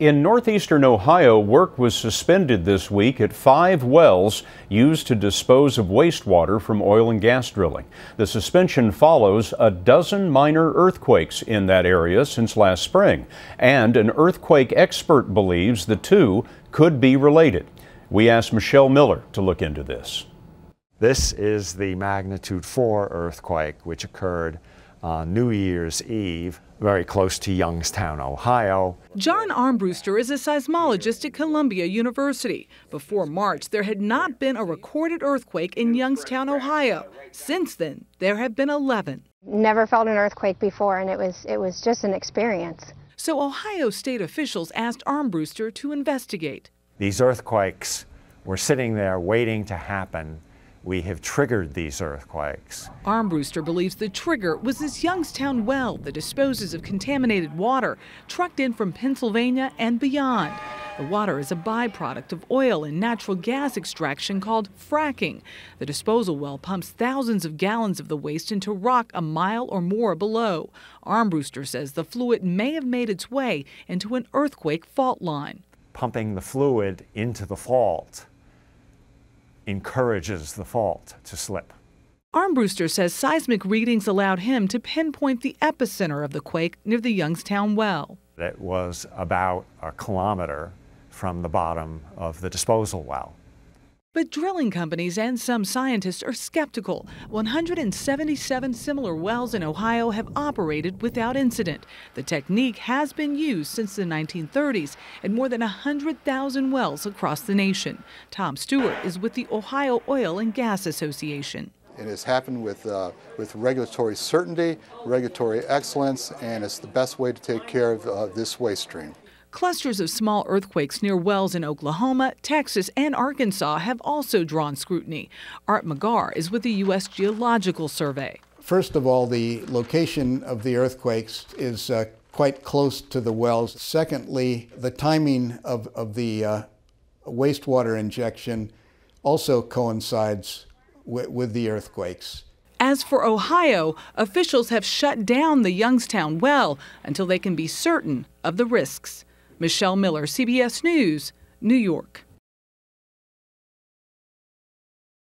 In northeastern Ohio, work was suspended this week at five wells used to dispose of wastewater from oil and gas drilling. The suspension follows a dozen minor earthquakes in that area since last spring, and an earthquake expert believes the two could be related. We asked Michelle Miller to look into this. This is the magnitude 4 earthquake, which occurred on uh, New Year's Eve, very close to Youngstown, Ohio. John Armbruster is a seismologist at Columbia University. Before March, there had not been a recorded earthquake in Youngstown, Ohio. Since then, there have been 11. Never felt an earthquake before, and it was, it was just an experience. So Ohio state officials asked Armbruster to investigate. These earthquakes were sitting there waiting to happen we have triggered these earthquakes. Armbruster believes the trigger was this Youngstown well that disposes of contaminated water trucked in from Pennsylvania and beyond. The water is a byproduct of oil and natural gas extraction called fracking. The disposal well pumps thousands of gallons of the waste into rock a mile or more below. Armbruster says the fluid may have made its way into an earthquake fault line. Pumping the fluid into the fault encourages the fault to slip. Armbruster says seismic readings allowed him to pinpoint the epicenter of the quake near the Youngstown well. It was about a kilometer from the bottom of the disposal well. But drilling companies and some scientists are skeptical. 177 similar wells in Ohio have operated without incident. The technique has been used since the 1930s at more than 100,000 wells across the nation. Tom Stewart is with the Ohio Oil and Gas Association. It has happened with, uh, with regulatory certainty, regulatory excellence, and it's the best way to take care of uh, this waste stream. Clusters of small earthquakes near wells in Oklahoma, Texas, and Arkansas have also drawn scrutiny. Art McGar is with the U.S. Geological Survey. First of all, the location of the earthquakes is uh, quite close to the wells. Secondly, the timing of, of the uh, wastewater injection also coincides with the earthquakes. As for Ohio, officials have shut down the Youngstown well until they can be certain of the risks. Michelle Miller, CBS News, New York.